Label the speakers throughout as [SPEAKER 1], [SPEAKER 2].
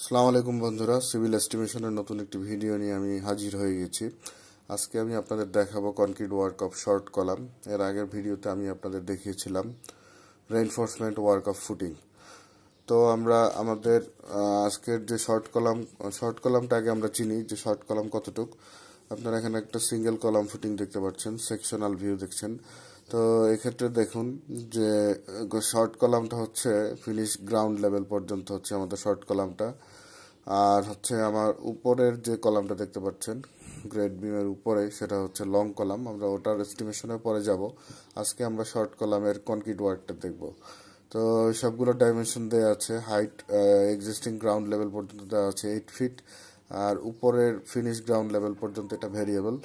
[SPEAKER 1] সালাম আলাইকুম বন্ধুরা সিভিল এস্টিমেশনের নতুন একটি ভিডিও নিয়ে আমি হাজির হয়ে গেছি আজকে আমি আপনাদের দেখাবো concrete work of short column এর আগের ভিডিওতে আমি আপনাদের দেখিয়েছিলাম রেনফোর্সমেন্ট ওয়ার্ক অফ ফুটিং তো আমরা আমাদের আজকের যে শর্ট কলাম শর্ট কলামটা আগে আমরা চিনি যে শর্ট কলাম কতটুক আপনারা এখানে একটা সিঙ্গেল কলাম ফুটিং দেখতে পাচ্ছেন সেকশনাল ভিউ দেখছেন তো এক্ষেত্রে দেখুন যে শর্ট কলামটা হচ্ছে ফিনিশ গ্রাউন্ড লেভেল পর্যন্ত হচ্ছে আমাদের শর্ট কলামটা আর হচ্ছে আমার উপরের যে কলামটা দেখতে পাচ্ছেন গ্রেড বিমের উপরে সেটা হচ্ছে লং কলাম আমরা ওটার এস্টিমেশনের পরে যাব আজকে আমরা শর্ট কলামের কনক্রিট ওয়ার্কটা দেখব তো সবগুলো ডাইমেনশন দেওয়া আছে হাইট এক্সিস্টিং গ্রাউন্ড লেভেল পর্যন্ত দেওয়া আছে এইট ফিট আর উপরের ফিনিশ গ্রাউন্ড লেভেল পর্যন্ত এটা ভেরিয়েবল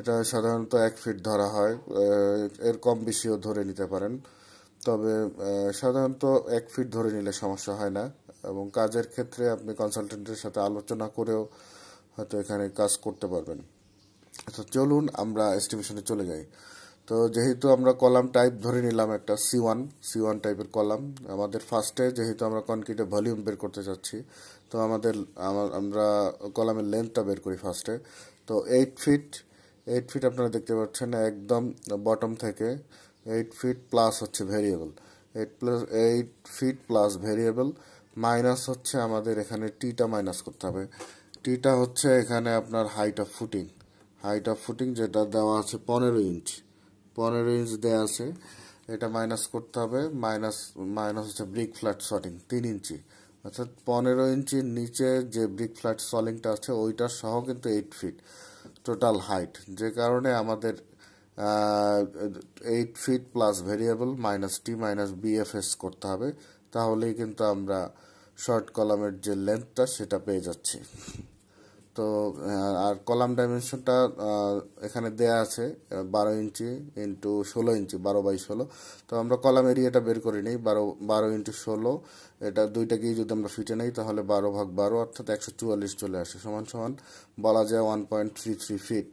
[SPEAKER 1] এটা সাধারণত এক ফিট ধরা হয় এর কম বেশিও ধরে নিতে পারেন তবে সাধারণত এক ফিট ধরে নিলে সমস্যা হয় না এবং কাজের ক্ষেত্রে আপনি কনসালটেন্টের সাথে আলোচনা করেও হয়তো এখানে কাজ করতে পারবেন তো চলুন আমরা এস্টিমেশনে চলে যাই তো যেহেতু আমরা কলাম টাইপ ধরে নিলাম একটা সি ওয়ান সি ওয়ান টাইপের কলাম আমাদের ফার্স্টে যেহেতু আমরা কনক্রিটে ভলিউম বের করতে চাচ্ছি তো আমাদের আমরা কলামের লেন্থটা বের করি ফার্স্টে তো এইট ফিট এইট ফিট আপনারা দেখতে পাচ্ছেন একদম বটম থেকে এইট ফিট প্লাস হচ্ছে variable eight plus eight feet plus variable minus হচ্ছে আমাদের এখানে টিটা মাইনাস করতে হবে টিটা হচ্ছে এখানে আপনার height of footing height of footing যেটা দেওয়া আছে পনেরো ইঞ্চ পনেরো ইঞ্চ দেওয়া আছে এটা মাইনাস করতে হবে মাইনাস মাইনাস হচ্ছে ব্রিক ফ্ল্যাট শটিং তিন ইঞ্চি অর্থাৎ পনেরো ইঞ্চির নিচে যে ব্রিক ফ্ল্যাট সলিংটা আছে ওইটার সহ কিন্তু এইট ফিট টোটাল হাইট যে কারণে আমাদের eight feet plus variable minus T minus BFS করতে হবে তাহলেই কিন্তু আমরা শর্ট কলামের যে লেন্থটা সেটা পেয়ে যাচ্ছি তো আর কলাম ডাইমেনশনটা এখানে দেয়া আছে বারো ইঞ্চি ইন্টু ষোলো ইঞ্চি বারো বাই ষোলো তো আমরা কলাম এরিয়াটা বের করে নিই বারো বারো ইন্টু ষোলো এটা দুইটা গিয়ে যদি আমরা ফিটে নেই তাহলে বারো ভাগ বারো অর্থাৎ একশো চুয়াল্লিশ চলে আসে সমান সমান বলা যায় one point three three feet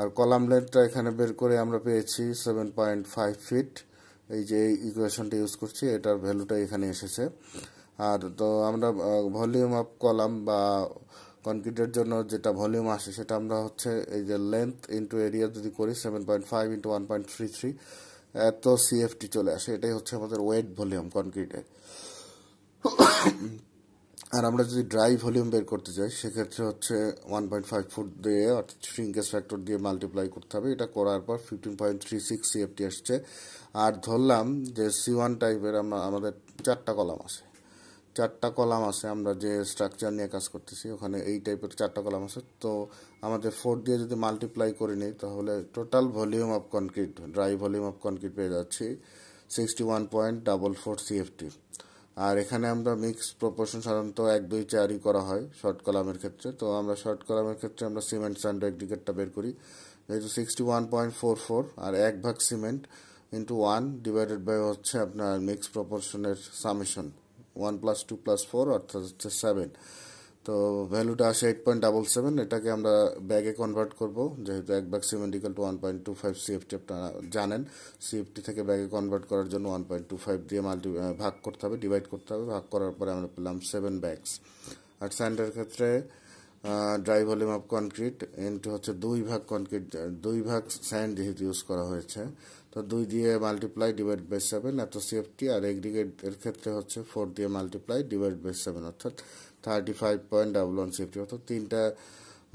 [SPEAKER 1] আর কলাম লেন্থটা এখানে বের করে আমরা পেয়েছি সেভেন পয়েন্ট ফাইভ ফিট এই যে ইকুয়েশনটা ইউজ করছি এটার ভ্যালুটা এখানে এসেছে আর তো আমরা ভলিউম অফ কলাম বা কনক্রিটের জন্য যেটা ভলিউম আসে সেটা আমরা হচ্ছে এই যে লেন্থ ইন্টু এরিয়া যদি করি seven point five into one point three three এত সিএফটি চলে আসে এটাই হচ্ছে আমাদের ওয়েট ভলিউম কনক্রিটে আর আমরা যদি ড্রাই ভলিউম বের করতে চাই সেক্ষেত্রে হচ্ছে ওয়ান পয়েন্ট ফাইভ ফুট দিয়ে অর্থাৎ শ্রিঙ্কেজ ফ্যাক্টর দিয়ে মাল্টিপ্লাই করতে হবে এটা করার পর fifteen point three six CFT আসছে আর ধরলাম যে সি ওয়ান টাইপের আমরা আমাদের চারটা কলাম আছে চারটা কলাম আছে আমরা যে স্ট্রাকচার নিয়ে কাজ করতেছি ওখানে এই টাইপের চারটা কলাম আছে তো আমাদের ফোর দিয়ে যদি মাল্টিপ্লাই করে নিই তাহলে total volume of concrete dry volume of concrete পেয়ে যাচ্ছি sixty one point double four CFT আর এখানে আমরা মিক্স প্রপোর্শন সাধারণত এক দুই চারই করা হয় শর্ট কলামের ক্ষেত্রে তো আমরা শর্ট কলামের ক্ষেত্রে আমরা সিমেন্ট স্যান্ড ডিকেটটা বের করি যেহেতু sixty one point four four আর এক ভাগ cement into one divided by হচ্ছে আপনার মিক্স প্রপোর্শনের summation one plus two plus four অর্থাৎ হচ্ছে সেভেন তো ভ্যালুটা আসে এইট পয়েন্ট ডাবল সেভেন এটাকে আমরা ব্যাগে কনভার্ট করব যেহেতু এক bag cement equal to one point two five CFT আপনারা জানেন সিএফটি থেকে ব্যাগে কনভার্ট করার জন্য ওয়ান পয়েন্ট টু ফাইভ দিয়ে মাল্টি ভাগ করতে হবে ডিভাইড করতে হবে ভাগ করার পরে আমরা পেলাম সেভেন ব্যাগস আর স্যান্ডের ক্ষেত্রে dry volume of concrete into হচ্ছে দুই ভাগ কনক্রিট দুই ভাগ স্যান্ড যেহেতু ইউজ করা হয়েছে তো দুই দিয়ে মাল্টিপ্লাই ডিভাইড বাই সেভেন এত সেফটি আর এগ্রিগেটের ক্ষেত্রে হচ্ছে ফোর দিয়ে মাল্টিপ্লাই ডিভাইড বাই সেভেন অর্থাৎ thirty five point double one CFT অর্থাৎ তিনটা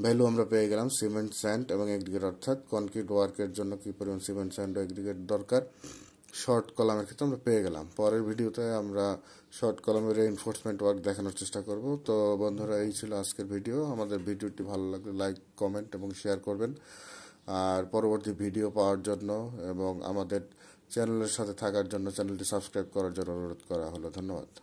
[SPEAKER 1] ভ্যালু আমরা পেয়ে গেলাম সিমেন্ট স্যান্ড এবং এগ্রিগেট অর্থাৎ কনক্রিট ওয়ার্কের জন্য কী পরিমাণ সিমেন্ট স্যান্ড ও এগ্রিগেট দরকার শর্ট কলামের ক্ষেত্রে আমরা পেয়ে গেলাম পরের ভিডিওতে আমরা শর্ট কলামের এনফোর্সমেন্ট ওয়ার্ক দেখানোর চেষ্টা করব তো বন্ধুরা এই ছিল আজকের ভিডিও আমাদের ভিডিওটি ভালো লাগলে লাইক কমেন্ট এবং শেয়ার করবেন আর পরবর্তী ভিডিও পাওয়ার জন্য এবং আমাদের চ্যানেলের সাথে থাকার জন্য চ্যানেলটি সাবস্ক্রাইব করার জন্য অনুরোধ করা হলো ধন্যবাদ